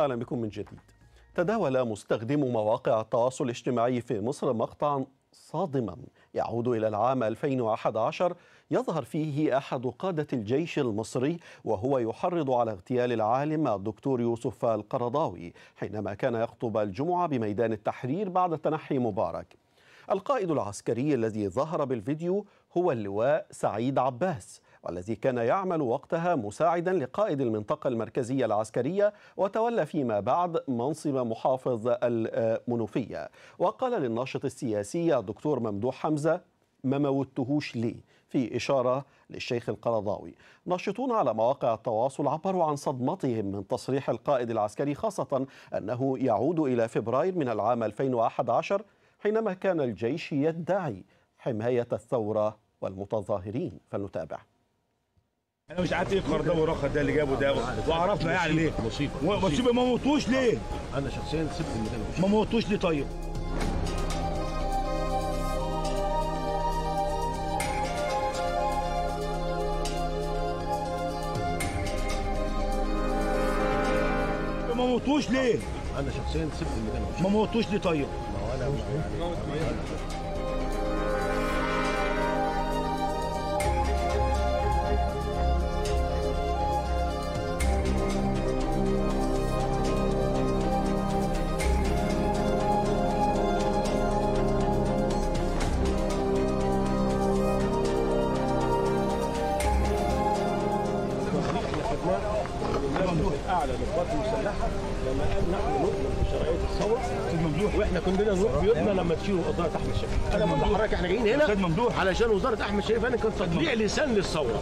أهلا بكم من جديد تداول مستخدمو مواقع التواصل الاجتماعي في مصر مقطعا صادما يعود إلى العام 2011 يظهر فيه أحد قادة الجيش المصري وهو يحرض على اغتيال العالم الدكتور يوسف القرضاوي حينما كان يخطب الجمعة بميدان التحرير بعد تنحي مبارك القائد العسكري الذي ظهر بالفيديو هو اللواء سعيد عباس والذي كان يعمل وقتها مساعدا لقائد المنطقة المركزية العسكرية وتولى فيما بعد منصب محافظ المنوفية وقال للناشط السياسي الدكتور ممدوح حمزة ما موتهوش ليه في إشارة للشيخ القرضاوي ناشطون على مواقع التواصل عبروا عن صدمتهم من تصريح القائد العسكري خاصة أنه يعود إلى فبراير من العام 2011 حينما كان الجيش يدعي حماية الثورة والمتظاهرين فلنتابع انا مش عارف ايه القرار ده والرخص ده اللي جابه ده وعرفنا يعني ليه مصيبه مصيبه ما موتوش ليه؟ انا شخصيا سبت المكان ما موتوش ليه طيب؟ ما موتوش ليه؟ انا شخصيا سبت المكان ما موتوش ليه طيب؟ ما هو انا تشيل وزاره احمد شريف انا بقول لحضرتك احنا جايين هنا علشان وزاره احمد شريف انا كان تطبيع لسان للثوره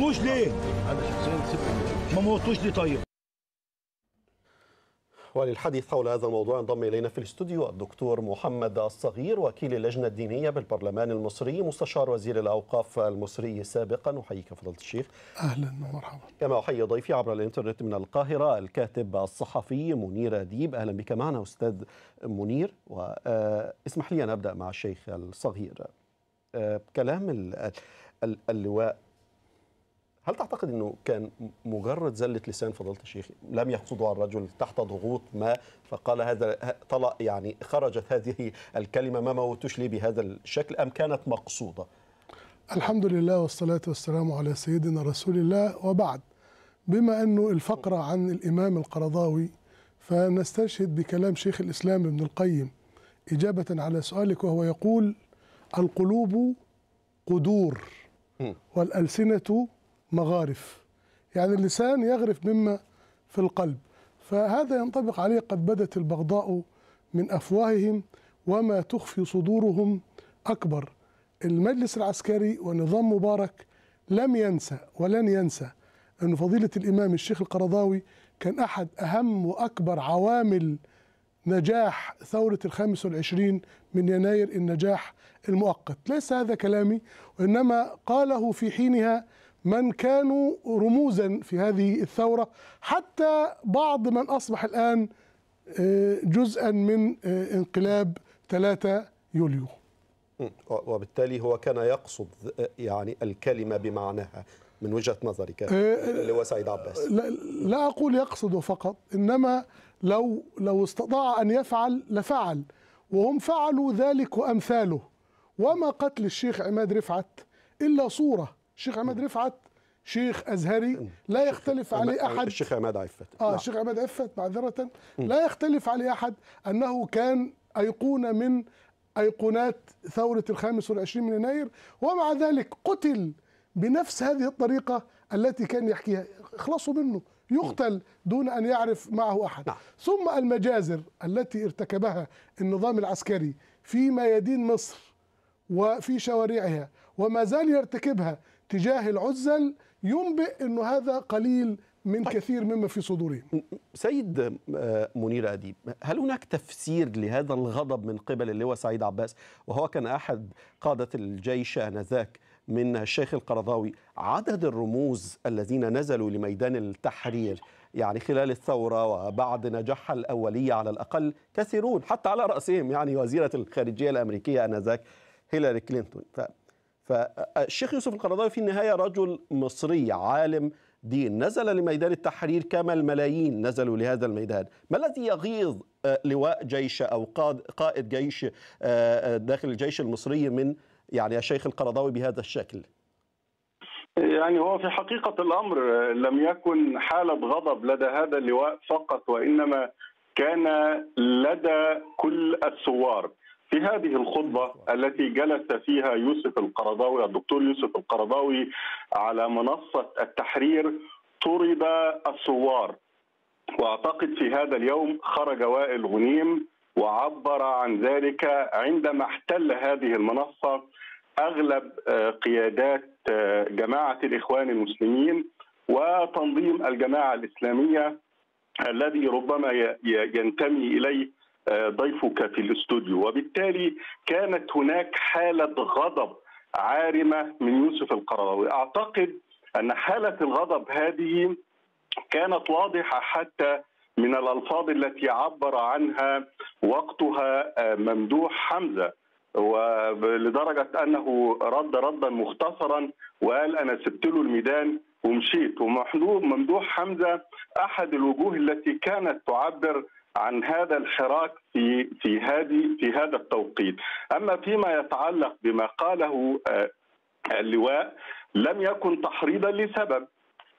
موتوش ليه؟ ما موتوش ليه طيب؟ وللحديث حول هذا الموضوع انضم الينا في الاستوديو الدكتور محمد الصغير وكيل اللجنه الدينيه بالبرلمان المصري مستشار وزير الاوقاف المصري سابقا احييك فضيله الشيخ اهلا ومرحبا كما احيي ضيفي عبر الانترنت من القاهره الكاتب الصحفي منير اديب اهلا بك معنا استاذ منير واسمح لي ان ابدا مع الشيخ الصغير آه، كلام اللواء هل تعتقد انه كان مجرد زله لسان فضلت الشيخ لم يقصدها الرجل تحت ضغوط ما فقال هذا طلق يعني خرجت هذه الكلمه ما موتوش لي بهذا الشكل ام كانت مقصوده؟ الحمد لله والصلاه والسلام على سيدنا رسول الله وبعد بما انه الفقره عن الامام القرضاوي فنستشهد بكلام شيخ الاسلام ابن القيم اجابه على سؤالك وهو يقول القلوب قدور والالسنه مغارف يعني اللسان يغرف مما في القلب فهذا ينطبق عليه قد بدت البغضاء من أفواههم وما تخفي صدورهم أكبر المجلس العسكري ونظام مبارك لم ينسى ولن ينسى أن فضيلة الإمام الشيخ القرضاوي كان أحد أهم وأكبر عوامل نجاح ثورة الخامس والعشرين من يناير النجاح المؤقت ليس هذا كلامي وإنما قاله في حينها من كانوا رموزا في هذه الثورة حتى بعض من أصبح الآن آه، جزءا من آه، انقلاب 3 يوليو وبالتالي هو كان يقصد آه، يعني الكلمة بمعناها من وجهة نظرك اللي هو سعيد عباس لا, لا أقول يقصد فقط إنما لو لو استطاع أن يفعل لفعل وهم فعلوا ذلك وأمثاله وما قتل الشيخ عماد رفعت إلا صورة الشيخ عماد رفعت شيخ ازهري لا يختلف عليه احد الشيخ عماد عفت اه نعم. الشيخ عماد عفت معذره لا يختلف عليه احد انه كان ايقونه من ايقونات ثوره الخامس والعشرين من يناير ومع ذلك قتل بنفس هذه الطريقه التي كان يحكيها اخلصوا منه يقتل دون ان يعرف معه احد نعم. ثم المجازر التي ارتكبها النظام العسكري في ميادين مصر وفي شوارعها وما زال يرتكبها تجاه العزل ينبئ أنه هذا قليل من طيب. كثير مما في صدورهم سيد آه، منير أديب هل هناك تفسير لهذا الغضب من قبل اللواء سعيد عباس وهو كان أحد قادة الجيش آنذاك من الشيخ القرضاوي عدد الرموز الذين نزلوا لميدان التحرير يعني خلال الثورة وبعد نجاحها الأولية على الأقل كثيرون حتى على رأسهم يعني وزيرة الخارجية الأمريكية آنذاك هيلاري كلينتون فالشيخ يوسف القرضاوي في النهاية رجل مصري عالم دين نزل لميدان التحرير كما الملايين نزلوا لهذا الميدان ما الذي يغيظ آه، لواء جيش أو قائد جيش آه، آه، داخل الجيش المصري من يعني الشيخ القرضاوي بهذا الشكل يعني هو في حقيقة الأمر لم يكن حالة غضب لدى هذا اللواء فقط وإنما كان لدى كل الثوار في هذه الخطبة التي جلس فيها يوسف القرضاوي الدكتور يوسف القرضاوي على منصة التحرير طرد الثوار واعتقد في هذا اليوم خرج وائل غنيم وعبر عن ذلك عندما احتل هذه المنصه اغلب آه، قيادات آه، جماعه الاخوان المسلمين وتنظيم الجماعه الاسلاميه الذي ربما ينتمي اليه ضيفك في الاستوديو وبالتالي كانت هناك حالة غضب عارمة من يوسف القرضاوي أعتقد أن حالة الغضب هذه كانت واضحة حتى من الألفاظ التي عبر عنها وقتها آه، ممدوح حمزة ولدرجة أنه رد ردا مختصرا وقال أنا سبت له الميدان ومشيت وممدوح حمزة أحد الوجوه التي كانت تعبر عن هذا الحراك في في هذه في هذا التوقيت اما فيما يتعلق بما قاله آه، اللواء لم يكن تحريضا لسبب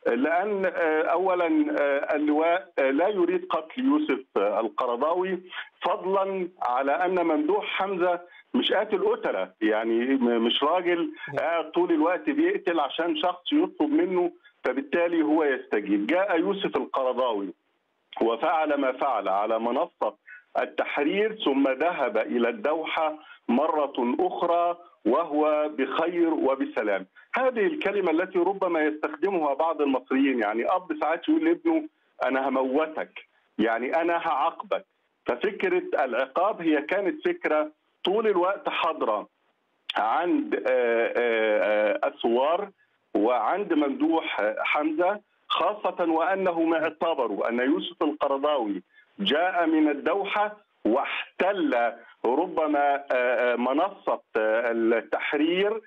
لان آه، اولا آه، اللواء لا يريد قتل يوسف القرضاوي فضلا على ان ممدوح حمزه مش قاتل قتله يعني مش راجل قاعد طول الوقت بيقتل عشان شخص يطلب منه فبالتالي هو يستجيب جاء يوسف القرضاوي وفعل ما فعل على منصة التحرير ثم ذهب إلى الدوحة مرة أخرى وهو بخير وبسلام هذه الكلمة التي ربما يستخدمها بعض المصريين يعني أب ساعات يقول لابنه أنا هموتك يعني أنا هعاقبك ففكرة العقاب هي كانت فكرة طول الوقت حاضرة عند الثوار آه، آه، آه، وعند ممدوح حمزة خاصة وأنهم اعتبروا أن يوسف القرضاوي جاء من الدوحة واحتل ربما آه، آه، منصة آه، التحرير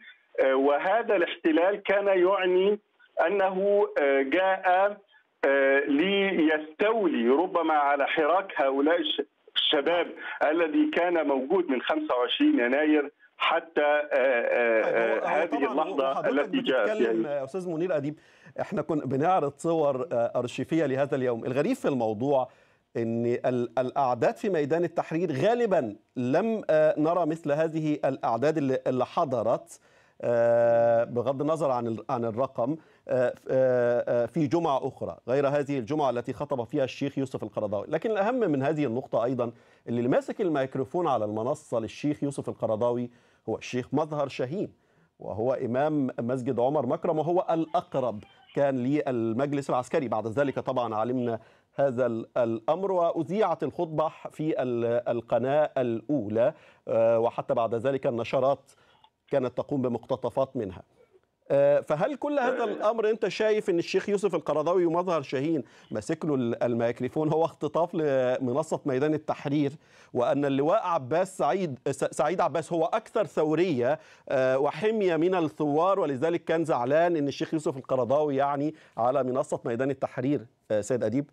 وهذا الاحتلال كان يعني أنه جاء ليستولي ربما على حراك هؤلاء الشباب الذي كان موجود من 25 يناير حتى آه، آه، آه، طيب، هذه اللحظه التي جاءت يعني استاذ منير اديب احنا كنا بنعرض صور ارشيفيه لهذا اليوم الغريب في الموضوع ان الاعداد في ميدان التحرير غالبا لم نرى مثل هذه الاعداد اللي حضرت بغض النظر عن عن الرقم في جمعة أخرى غير هذه الجمعة التي خطب فيها الشيخ يوسف القرضاوي لكن الأهم من هذه النقطة أيضا اللي ماسك الميكروفون على المنصة للشيخ يوسف القرضاوي هو الشيخ مظهر شاهين وهو إمام مسجد عمر مكرم وهو الأقرب كان للمجلس العسكري بعد ذلك طبعا علمنا هذا الأمر وأذيعت الخطبة في القناة الأولى آه، وحتى بعد ذلك النشرات كانت تقوم بمقتطفات منها آه، فهل كل هذا الامر انت شايف ان الشيخ يوسف القرضاوي ومظهر شاهين ماسك له الميكروفون هو اختطاف لمنصه ميدان التحرير وان اللواء عباس سعيد سعيد عباس هو اكثر ثوريه آه، وحميه من الثوار ولذلك كان زعلان ان الشيخ يوسف القرضاوي يعني على منصه ميدان التحرير آه، سيد اديب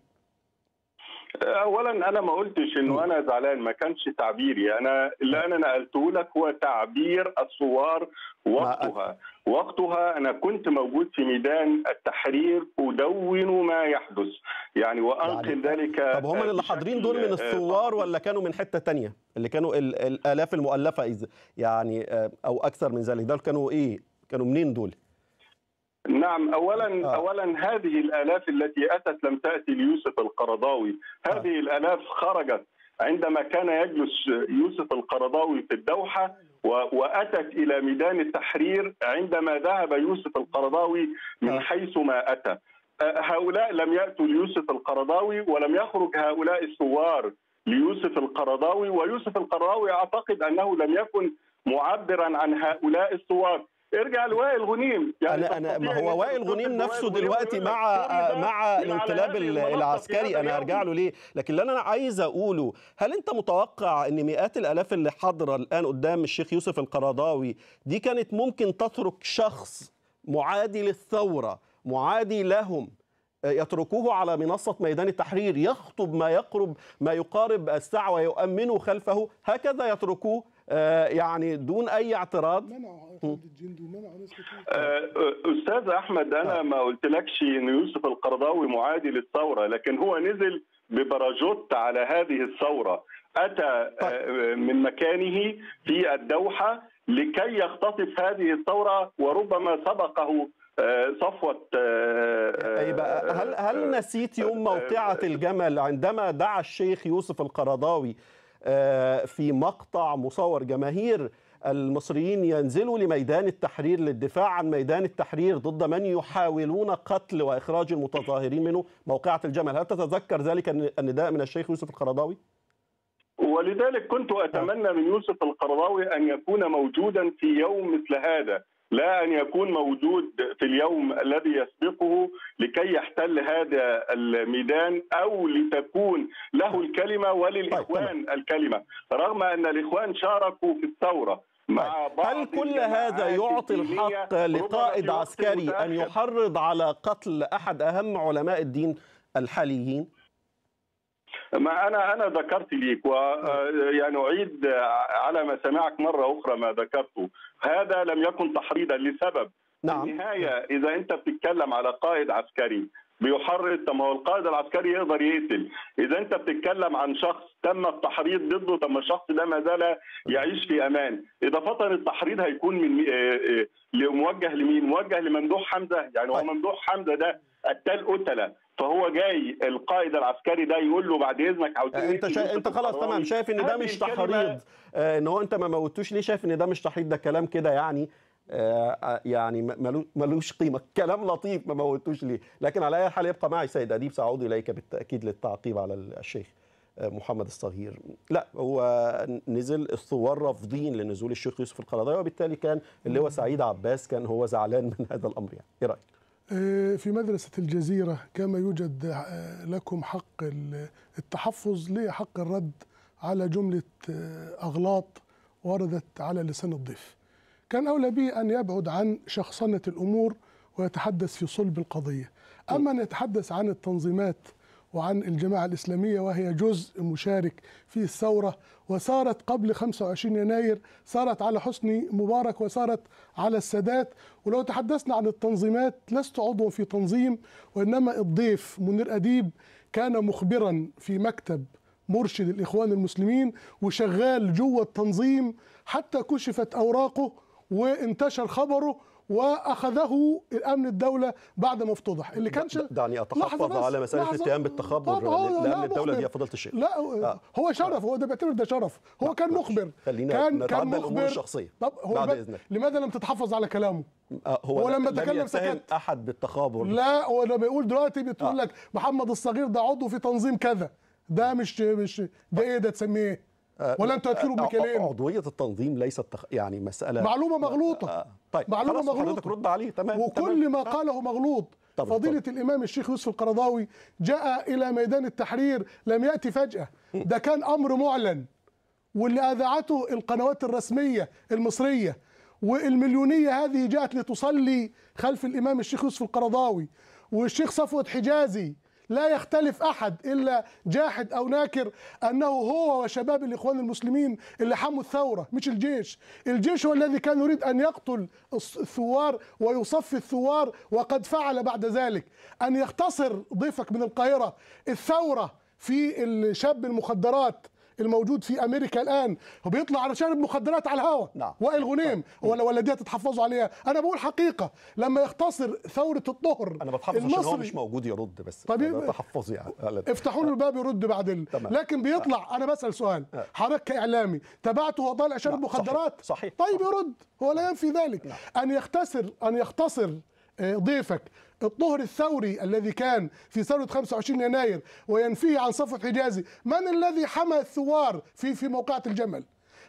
اولا انا ما قلتش انه انا زعلان ما كانش تعبيري انا اللي انا نقلته لك هو تعبير الثوار وقتها وقتها انا كنت موجود في ميدان التحرير ادون ما يحدث يعني وانقل يعني ذلك طب هم اللي حاضرين دول من الثوار آه، ولا كانوا من حته تانية اللي كانوا الالاف المؤلفه يعني آه، او اكثر من ذلك دول كانوا ايه كانوا منين دول نعم اولا آه. اولا هذه الالاف التي اتت لم تاتي ليوسف القرضاوي، هذه آه. الالاف خرجت عندما كان يجلس يوسف القرضاوي في الدوحه واتت الى ميدان التحرير عندما ذهب يوسف القرضاوي من آه. حيث ما اتى. آه، هؤلاء لم ياتوا ليوسف القرضاوي ولم يخرج هؤلاء الثوار ليوسف القرضاوي ويوسف القرضاوي اعتقد انه لم يكن معبرا عن هؤلاء الثوار ارجع لوائل غنيم يعني انا انا ما هو وائل غنيم نفسه دلوقتي مع مع الانقلاب العسكري انا هرجع له ليه لكن اللي انا عايز اقوله هل انت متوقع ان مئات الالاف اللي حاضره الان قدام الشيخ يوسف القرضاوي دي كانت ممكن تترك شخص معادي للثوره معادي لهم آه، يتركوه على منصة ميدان التحرير يخطب ما يقرب ما يقارب الساعة ويؤمنوا خلفه هكذا يتركوه آه، يعني دون اي اعتراض آه، آه، استاذ احمد انا ما قلتلكش ان يوسف القرضاوي معادي للثوره لكن هو نزل ببراجوت على هذه الثوره اتى طيب. من مكانه في الدوحه لكي يختطف هذه الثوره وربما سبقه صفوة أي طيب، بقى هل هل نسيت يوم موقعة الجمل عندما دعا الشيخ يوسف القرضاوي آه، في مقطع مصور جماهير المصريين ينزلوا لميدان التحرير للدفاع عن ميدان التحرير ضد من يحاولون قتل واخراج المتظاهرين منه موقعة الجمل، هل تتذكر ذلك النداء من الشيخ يوسف القرضاوي؟ ولذلك كنت اتمنى من يوسف القرضاوي ان يكون موجودا في يوم مثل هذا، لا ان يكون موجود في اليوم الذي يسبقه لكي يحتل هذا الميدان او لتكون له الكلمه وللاخوان طيب، الكلمه رغم ان الاخوان شاركوا في الثوره مع طيب، بعض هل كل هذا يعطي الحق لقائد عسكري ان يحرض على قتل احد اهم علماء الدين الحاليين؟ ما انا انا ذكرت و ويعني آه، اعيد آه، على ما سمعك مره اخرى ما ذكرته هذا لم يكن تحريضا لسبب نعم في النهايه اذا انت بتتكلم على قائد عسكري بيحرض طب ما هو القائد العسكري يقدر يقتل اذا انت بتتكلم عن شخص تم التحريض ضده طب ما الشخص ده ما زال يعيش في امان اذا فطر التحريض هيكون من آه، موجه لمين موجه لممدوح حمزه يعني هو طيب. ممدوح حمزه ده قتال قتله فهو جاي القائد العسكري ده يقول له بعد اذنك عاوزين انت شا... انت خلاص تمام شايف ان ده مش تحريض آه، ان هو انت ما موتوش ليه شايف ان ده مش تحريض ده كلام كده يعني آه، آه، يعني ملوش قيمه كلام لطيف ما موتوش ليه لكن على اي حال يبقى معي سيد اديب ساعود اليك بالتاكيد للتعقيب على الشيخ محمد الصغير لا هو نزل الثوار رافضين لنزول الشيخ يوسف القرضاوي وبالتالي كان اللي هو سعيد عباس كان هو زعلان من هذا الامر يعني ايه رايك آه، في مدرسة الجزيرة كما يوجد آه، لكم حق التحفظ لحق الرد على جملة آه، أغلاط وردت على لسان الضيف كان أولى بي أن يبعد عن شخصنة الأمور ويتحدث في صلب القضية أما أن يتحدث عن التنظيمات وعن الجماعة الإسلامية وهي جزء مشارك في الثورة وصارت قبل 25 يناير صارت على حسني مبارك وصارت على السادات ولو تحدثنا عن التنظيمات لست عضوا في تنظيم وإنما الضيف منير أديب كان مخبرا في مكتب مرشد الإخوان المسلمين وشغال جوه التنظيم حتى كشفت أوراقه وانتشر خبره واخذه الامن الدوله بعد ما افتضح اللي كانش دعني اتحفظ على مساله الاتهام بالتخبر لامن الدوله دي يا فضيله الشيخ لا آه. هو شرف هو ده بيعتبر ده شرف هو كان مخبر خلينا كان كان مخبر شخصية طب هو بعد اذنك لماذا لم تتحفظ على كلامه آه، هو, هو لما تكلم سكت احد بالتخابر لا هو لما يقول دلوقتي بتقول آه. لك محمد الصغير ده عضو في تنظيم كذا ده آه. مش مش ده ايه ده تسميه إيه؟ آه، ولن تأكلوا آه، آه، بكلام عضويه التنظيم ليست يعني مساله معلومه مغلوطه طيب معلومه مغلوطه رد عليه تمام وكل تمام. ما قاله مغلوط طبعا فضيلة طبعا. الإمام الشيخ يوسف القرضاوي جاء إلى ميدان التحرير لم يأتي فجأة ده كان أمر معلن واللي أذاعته القنوات الرسمية المصرية والمليونية هذه جاءت لتصلي خلف الإمام الشيخ يوسف القرضاوي والشيخ صفوت حجازي لا يختلف أحد إلا جاحد أو ناكر أنه هو وشباب الإخوان المسلمين اللي حموا الثورة مش الجيش الجيش هو الذي كان يريد أن يقتل الثوار ويصفي الثوار وقد فعل بعد ذلك أن يختصر ضيفك من القاهرة الثورة في الشاب المخدرات الموجود في امريكا الان وبيطلع على شارب مخدرات على الهواء نعم. وائل غنيم نعم. ولا ولا دي تتحفظوا عليها انا بقول حقيقه لما يختصر ثوره الطهر انا بتحفظ المصري عشان هو مش موجود يرد بس طيب تحفظي يعني. افتحوا له الباب يرد بعدين لكن بيطلع آه. انا بسال سؤال آه. حضرتك كاعلامي تابعته وهو طالع شارب نعم، مخدرات صحيح. صحيح. طيب يرد هو لا ينفي ذلك نعم. ان يختصر ان يختصر آه، ضيفك الطهر الثوري الذي كان في ثورة 25 يناير وينفيه عن صفوة حجازي من الذي حمى الثوار في في موقعة الجمل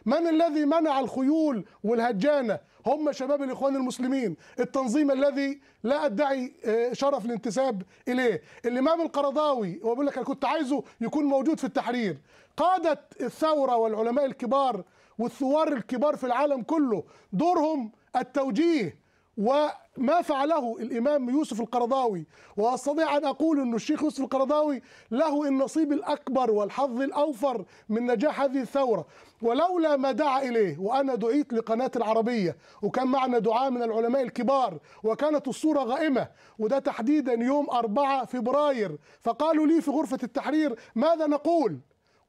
من الذي منع الخيول والهجانة هم شباب الإخوان المسلمين التنظيم الذي لا أدعي آه، شرف الانتساب إليه الإمام القرضاوي وأقول لك أنا كنت عايزه يكون موجود في التحرير قادة الثورة والعلماء الكبار والثوار الكبار في العالم كله دورهم التوجيه و ما فعله الإمام يوسف القرضاوي وأستطيع أن أقول أن الشيخ يوسف القرضاوي له النصيب الأكبر والحظ الأوفر من نجاح هذه الثورة ولولا ما دعا إليه وأنا دعيت لقناة العربية وكان معنا دعاء من العلماء الكبار وكانت الصورة غائمة وده تحديدا يوم 4 فبراير فقالوا لي في غرفة التحرير ماذا نقول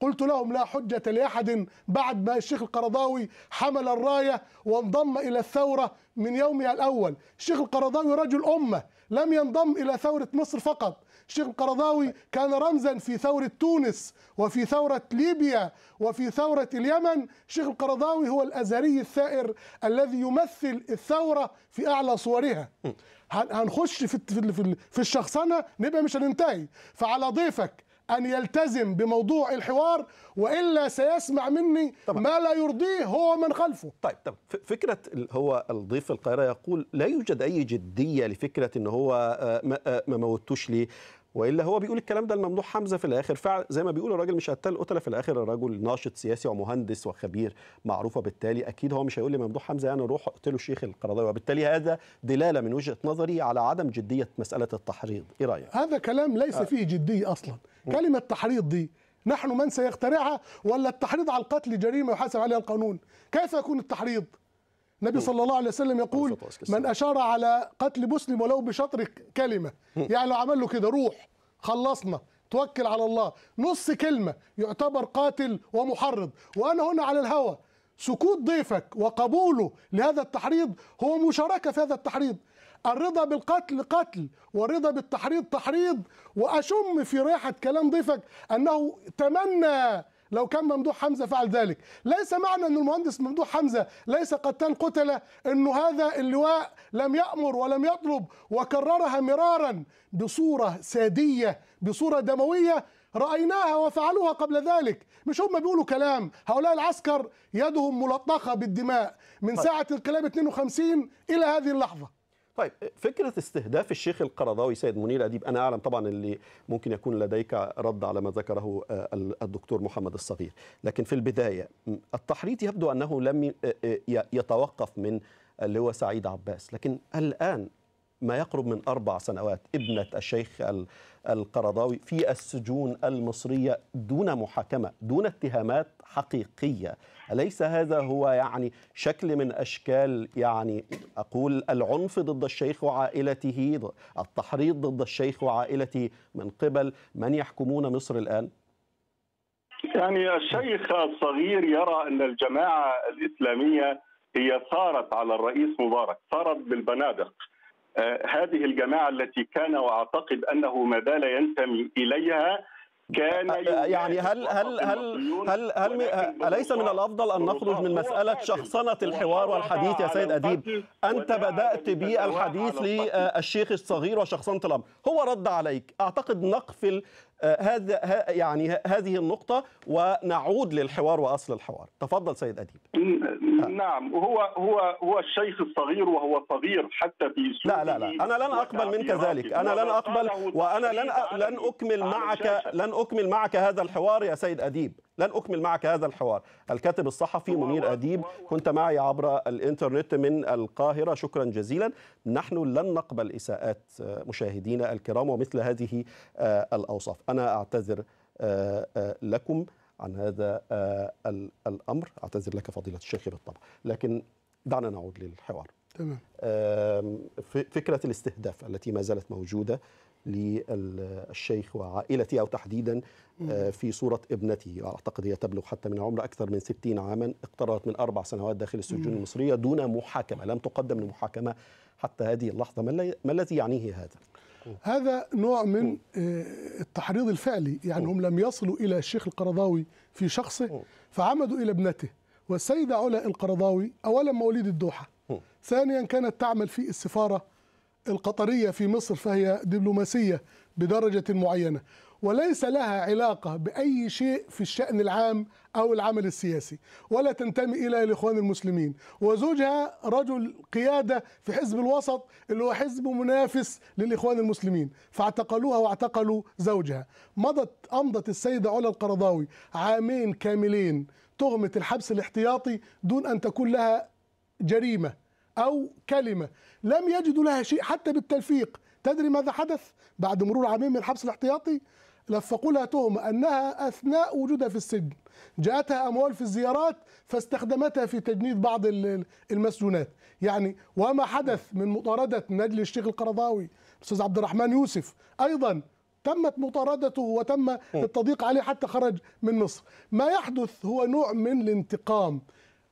قلت لهم لا حجة لأحد بعد ما الشيخ القرضاوي حمل الراية وانضم إلى الثورة من يومها الأول الشيخ القرضاوي رجل أمة لم ينضم إلى ثورة مصر فقط الشيخ القرضاوي كان رمزا في ثورة تونس وفي ثورة ليبيا وفي ثورة اليمن الشيخ القرضاوي هو الأزهري الثائر الذي يمثل الثورة في أعلى صورها هنخش في في الشخصنة نبقى مش هننتهي فعلى ضيفك أن يلتزم بموضوع الحوار وإلا سيسمع مني طبعا. ما لا يرضيه هو من خلفه طيب طب فكرة هو الضيف القاهرة يقول لا يوجد أي جدية لفكرة أن هو آه، آه، ما موتوش ليه والا هو بيقول الكلام ده لممدوح حمزه في الاخر فعلا زي ما بيقول الراجل مش قتال قتله في الاخر الراجل ناشط سياسي ومهندس وخبير معروفه بالتالي اكيد هو مش هيقول لممدوح حمزه يعني روح اقتلوا الشيخ القرضاوي وبالتالي هذا دلاله من وجهه نظري على عدم جديه مساله التحريض ايه رايك هذا كلام ليس آه. فيه جديه اصلا كلمه تحريض دي نحن من سيخترعها ولا التحريض على القتل جريمه يحاسب عليها القانون كيف يكون التحريض النبي صلى الله عليه وسلم يقول من أشار على قتل مسلم ولو بشطر كلمة يعني لو عمل له كده روح خلصنا توكل على الله نص كلمة يعتبر قاتل ومحرض وأنا هنا على الهوى سكوت ضيفك وقبوله لهذا التحريض هو مشاركة في هذا التحريض الرضا بالقتل قتل والرضا بالتحريض تحريض وأشم في ريحة كلام ضيفك أنه تمنى لو كان ممدوح حمزه فعل ذلك ليس معنى ان المهندس ممدوح حمزه ليس قتال قتله انه هذا اللواء لم يامر ولم يطلب وكررها مرارا بصوره ساديه بصوره دمويه رايناها وفعلوها قبل ذلك مش هم بيقولوا كلام هؤلاء العسكر يدهم ملطخه بالدماء من طيب. ساعه انقلاب 52 الى هذه اللحظه طيب فكره استهداف الشيخ القرضاوي سيد منير اديب انا اعلم طبعا اللي ممكن يكون لديك رد على ما ذكره آه، الدكتور محمد الصغير لكن في البدايه التحريض يبدو انه لم آه، آه، يتوقف من اللواء سعيد عباس لكن الان ما يقرب من اربع سنوات ابنه الشيخ القرضاوي في السجون المصرية دون محاكمة دون اتهامات حقيقية أليس هذا هو يعني شكل من أشكال يعني أقول العنف ضد الشيخ وعائلته التحريض ضد الشيخ وعائلته من قبل من يحكمون مصر الآن؟ يعني الشيخ الصغير يرى أن الجماعة الإسلامية هي ثارت على الرئيس مبارك ثارت بالبنادق آه، هذه الجماعه التي كان واعتقد انه ما زال ينتمي اليها كان آه، آه، يعني هل هل هل هل هل اليس من الافضل ان نخرج من مساله شخصنه الحوار والحديث يا سيد اديب انت بدات بالحديث للشيخ الصغير وشخصنه الامر هو رد عليك اعتقد نقفل آه، هذا يعني هذه النقطة ونعود للحوار وأصل الحوار تفضل سيد أديب نعم هو هو هو الشيخ الصغير وهو صغير حتى في لا لا لا أنا لن أقبل منك ذلك أنا لن أقبل وأنا لن لن أكمل معك لن أكمل معك هذا الحوار يا سيد أديب لن أكمل معك هذا الحوار الكاتب الصحفي منير أديب كنت معي عبر الإنترنت من القاهرة شكرا جزيلا نحن لن نقبل إساءات آه، مشاهدينا الكرام ومثل هذه آه، الأوصاف أنا أعتذر آه، لكم عن هذا الأمر أعتذر لك فضيلة الشيخ بالطبع لكن دعنا نعود للحوار تمام فكرة الاستهداف التي ما زالت موجودة للشيخ وعائلته أو تحديدا آه، في صورة ابنته أعتقد هي تبلغ حتى من عمر أكثر من 60 عاما اقتررت من أربع سنوات داخل السجون المصرية دون محاكمة لم تقدم لمحاكمة حتى هذه اللحظة ما الذي يعنيه هذا؟ هذا نوع من آه، التحريض الفعلي يعني هم لم يصلوا إلى الشيخ القرضاوي في شخصه فعمدوا إلى ابنته والسيدة علا القرضاوي أولا مواليد الدوحة ثانيا كانت تعمل في السفارة القطرية في مصر فهي دبلوماسية بدرجة معينة وليس لها علاقة بأي شيء في الشأن العام أو العمل السياسي ولا تنتمي إلى الإخوان المسلمين وزوجها رجل قيادة في حزب الوسط اللي هو حزب منافس للإخوان المسلمين فاعتقلوها واعتقلوا زوجها مضت أمضت السيدة علا القرضاوي عامين كاملين تهمة الحبس الاحتياطي دون أن تكون لها جريمة أو كلمة لم يجدوا لها شيء حتى بالتلفيق تدري ماذا حدث بعد مرور عامين من الحبس الاحتياطي لفقوا لها تهمة أنها أثناء وجودها في السجن جاءتها أموال في الزيارات فاستخدمتها في تجنيد بعض المسجونات يعني وما حدث من مطاردة نجل الشيخ القرضاوي الأستاذ عبد الرحمن يوسف أيضا تمت مطاردته وتم التضييق عليه حتى خرج من مصر ما يحدث هو نوع من الانتقام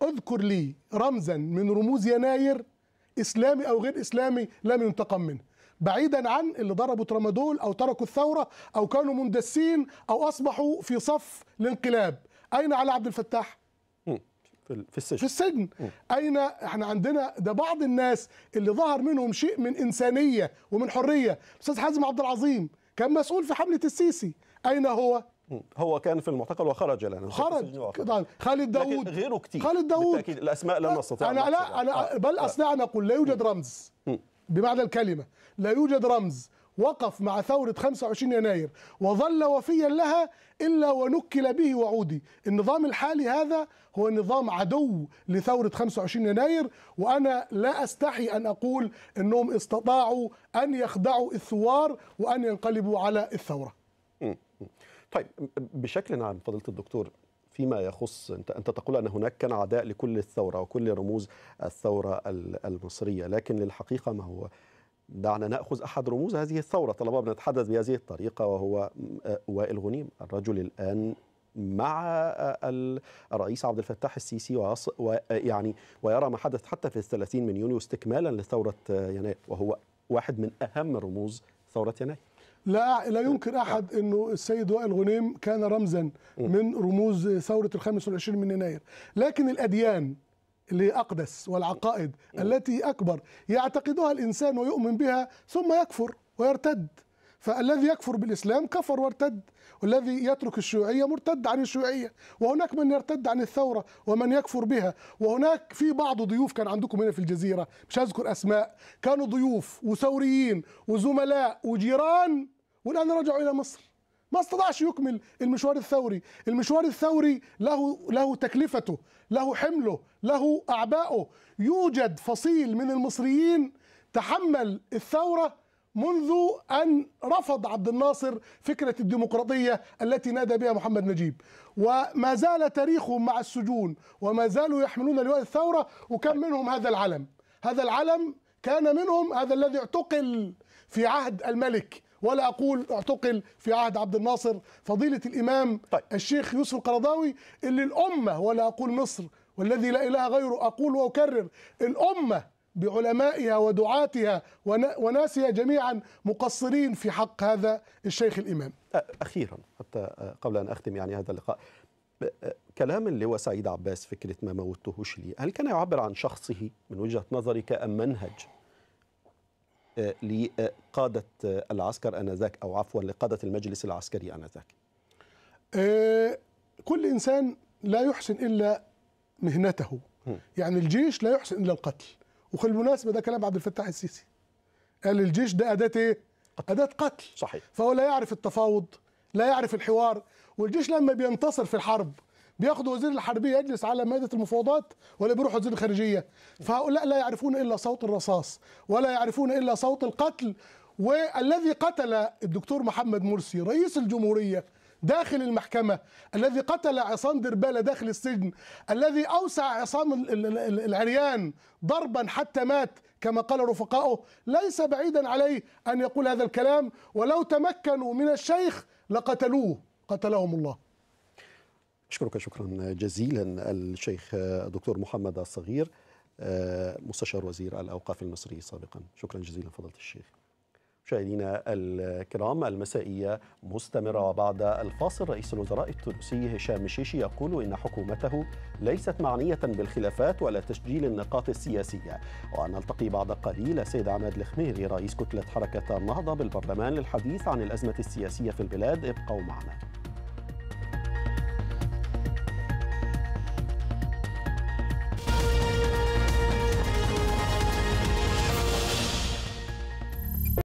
اذكر لي رمزا من رموز يناير اسلامي او غير اسلامي لم ينتقم منه بعيدا عن اللي ضربوا ترامادول او تركوا الثوره او كانوا مندسين او اصبحوا في صف الانقلاب اين علي عبد الفتاح في السجن في السجن م. اين احنا عندنا ده بعض الناس اللي ظهر منهم شيء من انسانيه ومن حريه الاستاذ حازم عبد العظيم كان مسؤول في حمله السيسي اين هو هو كان في المعتقل وخرج الان خرج طبعا خالد داوود غيره كثير خالد داوود بالتاكيد الاسماء لم نستطيع انا لا انا آه. بل اثناء انا اقول لا يوجد رمز بمعنى الكلمه لا يوجد رمز وقف مع ثورة 25 يناير وظل وفيا لها إلا ونكل به وعودي النظام الحالي هذا هو نظام عدو لثورة 25 يناير وأنا لا أستحي أن أقول أنهم استطاعوا أن يخدعوا الثوار وأن ينقلبوا على الثورة طيب بشكل عام فضلت الدكتور فيما يخص انت انت تقول ان هناك كان عداء لكل الثوره وكل رموز الثوره المصريه لكن للحقيقه ما هو دعنا ناخذ احد رموز هذه الثوره طالما بنتحدث بهذه الطريقه وهو آه، وائل غنيم الرجل الان مع آه، الرئيس عبد الفتاح السيسي ويعني ويرى ما حدث حتى في الثلاثين من يونيو استكمالا لثوره آه، يناير وهو واحد من اهم رموز ثوره يناير لا لا ينكر آه. احد انه السيد وائل غنيم كان رمزا من رموز ثوره ال 25 من يناير لكن الاديان اللي اقدس والعقائد التي اكبر يعتقدها الانسان ويؤمن بها ثم يكفر ويرتد فالذي يكفر بالإسلام كفر وارتد والذي يترك الشيوعية مرتد عن الشيوعية وهناك من يرتد عن الثورة ومن يكفر بها وهناك في بعض ضيوف كان عندكم هنا في الجزيرة مش هذكر أسماء كانوا ضيوف وثوريين وزملاء وجيران والآن رجعوا إلى مصر ما استطاعش يكمل المشوار الثوري المشوار الثوري له له تكلفته له حمله له أعباؤه يوجد فصيل من المصريين تحمل الثورة منذ أن رفض عبد الناصر فكرة الديمقراطية التي نادى بها محمد نجيب وما زال تاريخهم مع السجون وما زالوا يحملون لواء الثورة وكم منهم هذا العلم هذا العلم كان منهم هذا الذي اعتقل في عهد الملك ولا اقول اعتقل في عهد عبد الناصر فضيله الامام طيب. الشيخ يوسف القرضاوي اللي الامه ولا اقول مصر والذي لا اله غيره اقول واكرر الامه بعلمائها ودعاتها وناسها جميعا مقصرين في حق هذا الشيخ الإمام أخيرا حتى قبل أن أختم يعني هذا اللقاء اللي هو سعيد عباس فكرة ما موتهوش لي هل كان يعبر عن شخصه من وجهة نظرك أم منهج لقادة العسكر أنذاك أو عفوا لقادة المجلس العسكري أنذاك كل إنسان لا يحسن إلا مهنته يعني الجيش لا يحسن إلا القتل المناسبة ده كلام عبد الفتاح السيسي قال الجيش ده اداه ايه اداه قتل صحيح فهو لا يعرف التفاوض لا يعرف الحوار والجيش لما بينتصر في الحرب بياخد وزير الحربيه يجلس على مائده المفاوضات ولا بيروح وزير الخارجيه فهؤلاء لا يعرفون الا صوت الرصاص ولا يعرفون الا صوت القتل والذي قتل الدكتور محمد مرسي رئيس الجمهوريه داخل المحكمة الذي قتل عصام دربالة داخل السجن الذي أوسع عصام العريان ضربا حتى مات كما قال رفقاؤه ليس بعيدا عليه أن يقول هذا الكلام ولو تمكنوا من الشيخ لقتلوه قتلهم الله أشكرك شكرا جزيلا الشيخ الدكتور محمد الصغير آه، مستشار وزير الأوقاف المصري سابقا شكرا جزيلا فضلت الشيخ مشاهدينا الكرام المسائية مستمرة وبعد الفاصل رئيس الوزراء التونسي هشام الشيشي يقول إن حكومته ليست معنية بالخلافات ولا تسجيل النقاط السياسية ونلتقي بعد قليل السيد عماد الخميري رئيس كتلة حركة النهضة بالبرلمان للحديث عن الأزمة السياسية في البلاد ابقوا معنا